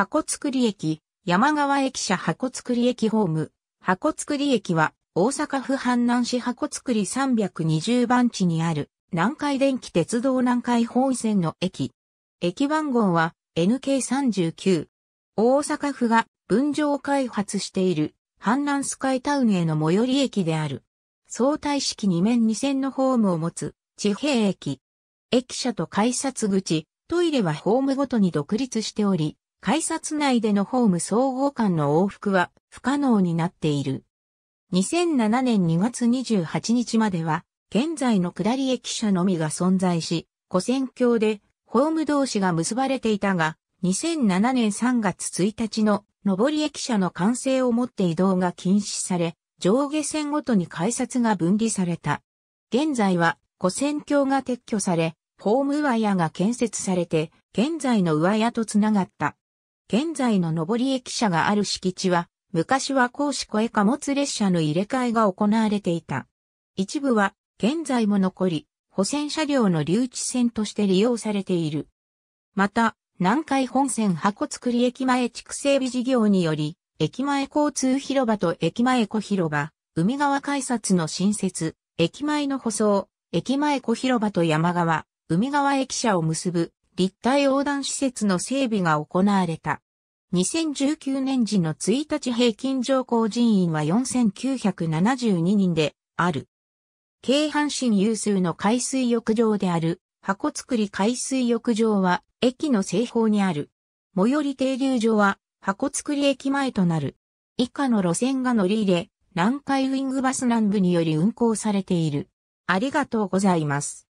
箱造り駅、山川駅舎箱造り駅ホーム。箱造り駅は、大阪府阪南市箱造り320番地にある、南海電気鉄道南海本線の駅。駅番号は、NK39。大阪府が分譲開発している阪南スカイタウンへの最寄り駅である。相対式2面2線のホームを持つ地平駅。駅舎と改札口、トイレはホームごとに独立しており、改札内でのホーム総合間の往復は不可能になっている。2007年2月28日までは、現在の下り駅舎のみが存在し、古戦橋でホーム同士が結ばれていたが、2007年3月1日の上り駅舎の完成をもって移動が禁止され、上下線ごとに改札が分離された。現在は古戦橋が撤去され、ホーム上屋が建設されて、現在の上屋とつながった。現在の上り駅舎がある敷地は、昔は公私小へ貨物列車の入れ替えが行われていた。一部は、現在も残り、保線車両の留置線として利用されている。また、南海本線箱作り駅前地区整備事業により、駅前交通広場と駅前小広場、海側改札の新設、駅前の舗装、駅前小広場と山側、海側駅舎を結ぶ立体横断施設の整備が行われた。2019年時の1日平均上降人員は4972人である。京阪神有数の海水浴場である箱作り海水浴場は駅の西方にある。最寄り停留所は箱作り駅前となる。以下の路線が乗り入れ、南海ウィングバス南部により運行されている。ありがとうございます。